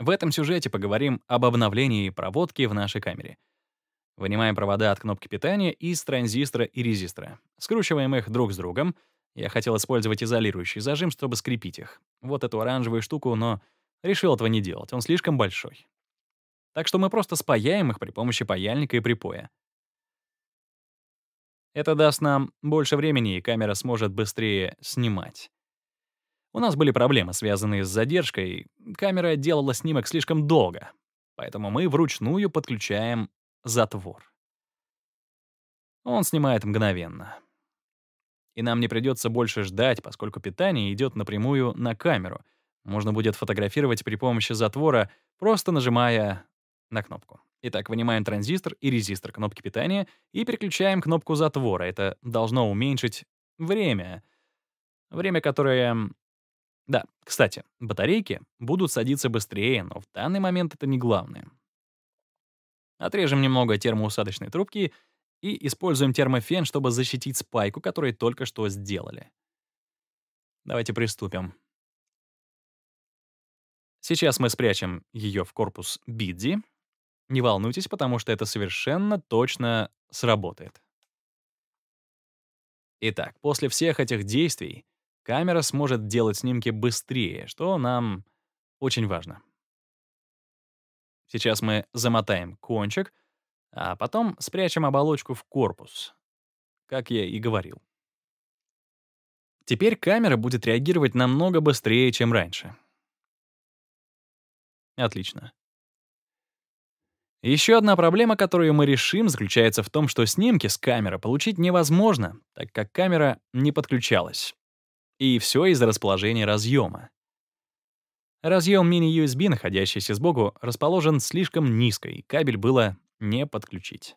В этом сюжете поговорим об обновлении проводки в нашей камере. Вынимаем провода от кнопки питания из транзистора и резистора. Скручиваем их друг с другом. Я хотел использовать изолирующий зажим, чтобы скрепить их. Вот эту оранжевую штуку, но решил этого не делать, он слишком большой. Так что мы просто спаяем их при помощи паяльника и припоя. Это даст нам больше времени, и камера сможет быстрее снимать. У нас были проблемы, связанные с задержкой, камера делала снимок слишком долго, поэтому мы вручную подключаем затвор. Он снимает мгновенно. И нам не придется больше ждать, поскольку питание идет напрямую на камеру. Можно будет фотографировать при помощи затвора, просто нажимая на кнопку. Итак, вынимаем транзистор и резистор кнопки питания и переключаем кнопку затвора. Это должно уменьшить время. Время, которое да, кстати, батарейки будут садиться быстрее, но в данный момент это не главное. Отрежем немного термоусадочной трубки и используем термофен, чтобы защитить спайку, которую только что сделали. Давайте приступим. Сейчас мы спрячем ее в корпус Бидди. Не волнуйтесь, потому что это совершенно точно сработает. Итак, после всех этих действий камера сможет делать снимки быстрее, что нам очень важно. Сейчас мы замотаем кончик, а потом спрячем оболочку в корпус, как я и говорил. Теперь камера будет реагировать намного быстрее, чем раньше. Отлично. Еще одна проблема, которую мы решим, заключается в том, что снимки с камеры получить невозможно, так как камера не подключалась. И все из расположения разъема. Разъем мини-USB, находящийся сбоку, расположен слишком низко, и кабель было не подключить.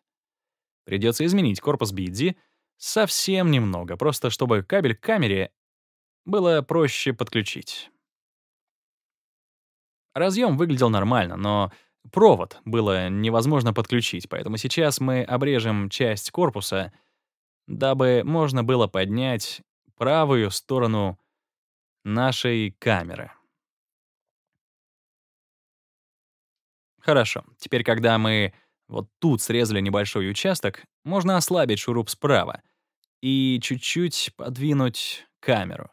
Придется изменить корпус BD совсем немного, просто чтобы кабель к камере было проще подключить. Разъем выглядел нормально, но провод было невозможно подключить, поэтому сейчас мы обрежем часть корпуса, дабы можно было поднять правую сторону нашей камеры. Хорошо, теперь когда мы вот тут срезали небольшой участок, можно ослабить шуруп справа и чуть-чуть подвинуть камеру.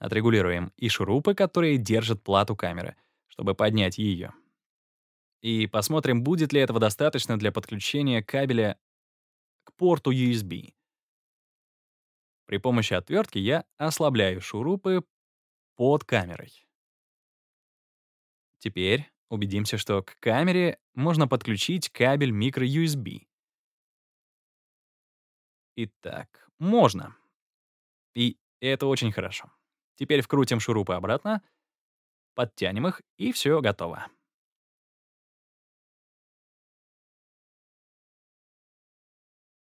Отрегулируем и шурупы, которые держат плату камеры, чтобы поднять ее. И посмотрим, будет ли этого достаточно для подключения кабеля к порту USB. При помощи отвертки я ослабляю шурупы под камерой. Теперь убедимся, что к камере можно подключить кабель микро-USB. Итак, можно. И это очень хорошо. Теперь вкрутим шурупы обратно, подтянем их, и все готово.